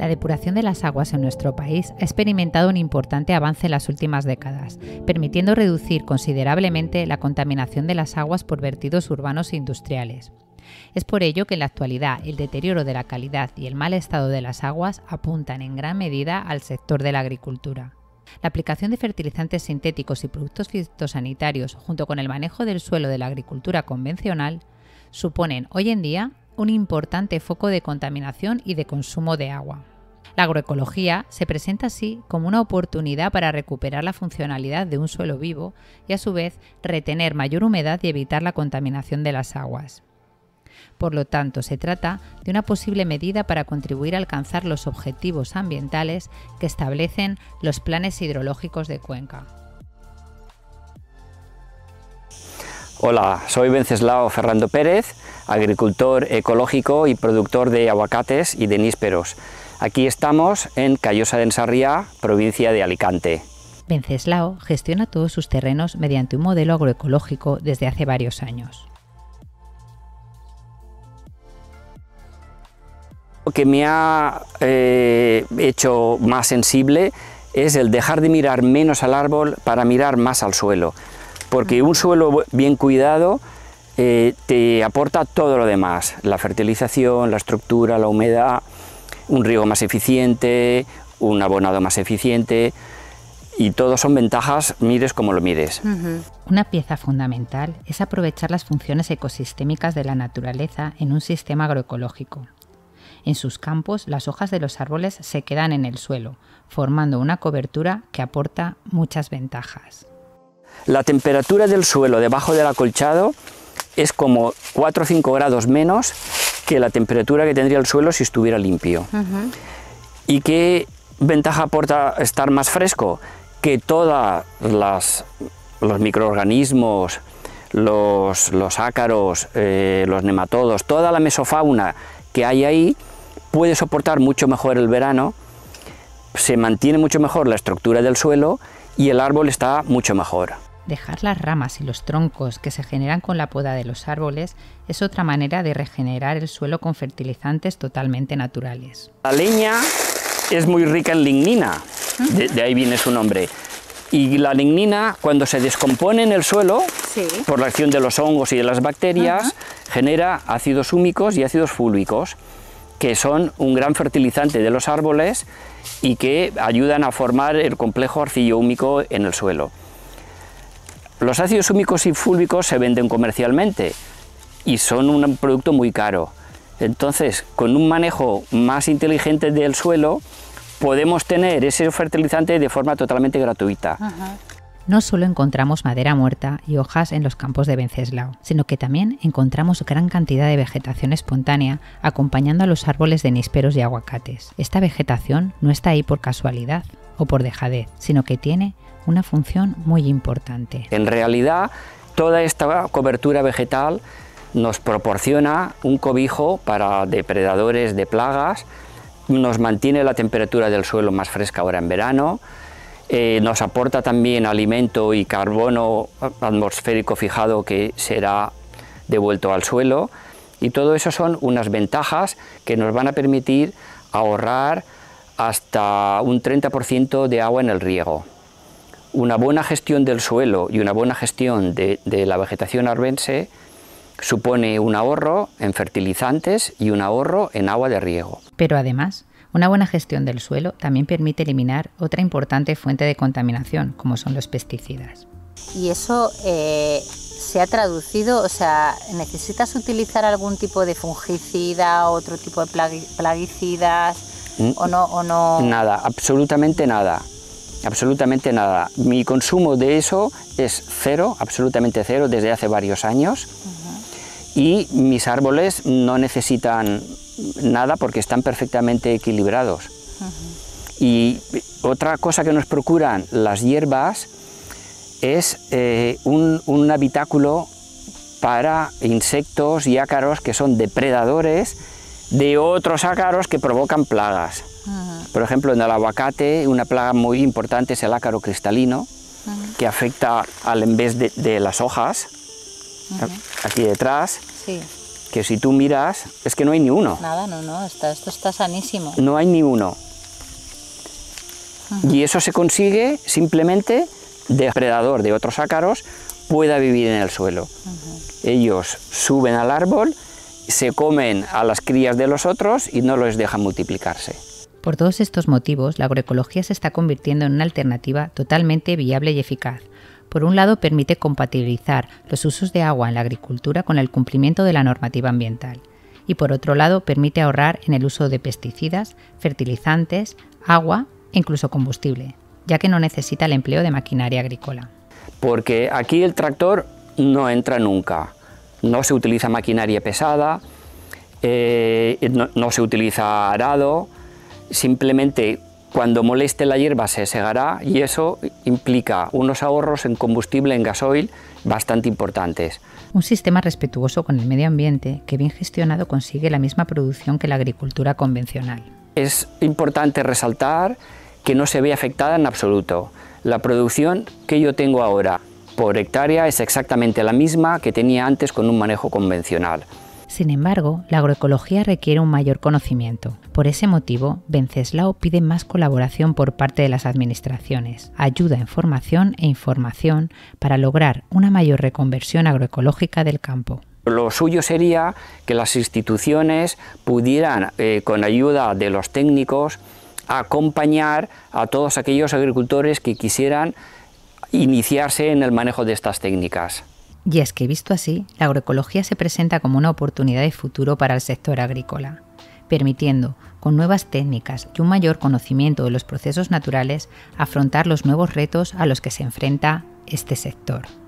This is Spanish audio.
La depuración de las aguas en nuestro país ha experimentado un importante avance en las últimas décadas, permitiendo reducir considerablemente la contaminación de las aguas por vertidos urbanos e industriales. Es por ello que en la actualidad el deterioro de la calidad y el mal estado de las aguas apuntan en gran medida al sector de la agricultura. La aplicación de fertilizantes sintéticos y productos fitosanitarios junto con el manejo del suelo de la agricultura convencional suponen hoy en día un importante foco de contaminación y de consumo de agua. La agroecología se presenta así como una oportunidad para recuperar la funcionalidad de un suelo vivo y a su vez retener mayor humedad y evitar la contaminación de las aguas. Por lo tanto, se trata de una posible medida para contribuir a alcanzar los objetivos ambientales que establecen los planes hidrológicos de Cuenca. Hola, soy Venceslao Fernando Pérez, agricultor ecológico y productor de aguacates y de nísperos. Aquí estamos en Cayosa de Ensarriá, provincia de Alicante. Venceslao gestiona todos sus terrenos mediante un modelo agroecológico desde hace varios años. Lo que me ha eh, hecho más sensible es el dejar de mirar menos al árbol para mirar más al suelo, porque un suelo bien cuidado eh, te aporta todo lo demás, la fertilización, la estructura, la humedad, un riego más eficiente, un abonado más eficiente, y todo son ventajas, mires como lo mires. Una pieza fundamental es aprovechar las funciones ecosistémicas de la naturaleza en un sistema agroecológico. En sus campos, las hojas de los árboles se quedan en el suelo, formando una cobertura que aporta muchas ventajas. La temperatura del suelo debajo del acolchado es como 4 o 5 grados menos que la temperatura que tendría el suelo si estuviera limpio. ¿Y qué ventaja aporta estar más fresco? Que todos los microorganismos, los, ácaros, eh, los nematodos, toda la mesofauna que hay ahí puede soportar mucho mejor el verano, se mantiene mucho mejor la estructura del suelo y el árbol está mucho mejor. Dejar las ramas y los troncos que se generan con la poda de los árboles es otra manera de regenerar el suelo con fertilizantes totalmente naturales. La leña es muy rica en lignina, de, ahí viene su nombre. Y la lignina, cuando se descompone en el suelo, por la acción de los hongos y de las bacterias, genera ácidos húmicos y ácidos fúlvicos, que son un gran fertilizante de los árboles y que ayudan a formar el complejo arcillo húmico en el suelo. Los ácidos húmicos y fúlvicos se venden comercialmente y son un producto muy caro. Entonces, con un manejo más inteligente del suelo, podemos tener ese fertilizante de forma totalmente gratuita. No solo encontramos madera muerta y hojas en los campos de Venceslao, sino que también encontramos gran cantidad de vegetación espontánea acompañando a los árboles de nísperos y aguacates. Esta vegetación no está ahí por casualidad o por dejadez, sino que tiene una función muy importante. En realidad, toda esta cobertura vegetal nos proporciona un cobijo para depredadores de plagas, nos mantiene la temperatura del suelo más fresca ahora en verano, eh, nos aporta también alimento y carbono atmosférico fijado que será devuelto al suelo y todo eso son unas ventajas que nos van a permitir ahorrar hasta un 30% de agua en el riego una buena gestión del suelo y una buena gestión de, la vegetación arbense supone un ahorro en fertilizantes y un ahorro en agua de riego. Pero además, una buena gestión del suelo también permite eliminar otra importante fuente de contaminación, como son los pesticidas. Y eso eh, se ha traducido, o sea, ¿necesitas utilizar algún tipo de fungicida, otro tipo de plaguicidas o no, o no? Nada, absolutamente nada absolutamente nada. Mi consumo de eso es cero, absolutamente cero, desde hace varios años. Y mis árboles no necesitan nada porque están perfectamente equilibrados. Y otra cosa que nos procuran las hierbas es eh, un, habitáculo para insectos y ácaros que son depredadores de otros ácaros que provocan plagas. Por ejemplo, en el aguacate una plaga muy importante es el ácaro cristalino, que afecta al envés de, de las hojas, aquí detrás, que si tú miras, es que no hay ni uno. Nada, no, no, esto está sanísimo. No hay ni uno. Y eso se consigue simplemente depredador de otros ácaros pueda vivir en el suelo. Ellos suben al árbol, se comen a las crías de los otros y no los dejan multiplicarse. Por todos estos motivos, la agroecología se está convirtiendo en una alternativa totalmente viable y eficaz. Por un lado, permite compatibilizar los usos de agua en la agricultura con el cumplimiento de la normativa ambiental. Y por otro lado, permite ahorrar en el uso de pesticidas, fertilizantes, agua e incluso combustible, ya que no necesita el empleo de maquinaria agrícola. Porque aquí el tractor no entra nunca. No se utiliza maquinaria pesada, eh, no se utiliza arado, Simplemente cuando moleste la hierba se segará y eso implica unos ahorros en combustible, en gasoil, bastante importantes. Un sistema respetuoso con el medio ambiente que bien gestionado consigue la misma producción que la agricultura convencional. Es importante resaltar que no se ve afectada en absoluto. La producción que yo tengo ahora por hectárea es exactamente la misma que tenía antes con un manejo convencional. Sin embargo, la agroecología requiere un mayor conocimiento. Por ese motivo, Venceslao pide más colaboración por parte de las administraciones, ayuda en formación e información para lograr una mayor reconversión agroecológica del campo. Lo suyo sería que las instituciones pudieran, eh, con ayuda de los técnicos, acompañar a todos aquellos agricultores que quisieran iniciarse en el manejo de estas técnicas. Y es que, visto así, la agroecología se presenta como una oportunidad de futuro para el sector agrícola, permitiendo, con nuevas técnicas y un mayor conocimiento de los procesos naturales, afrontar los nuevos retos a los que se enfrenta este sector.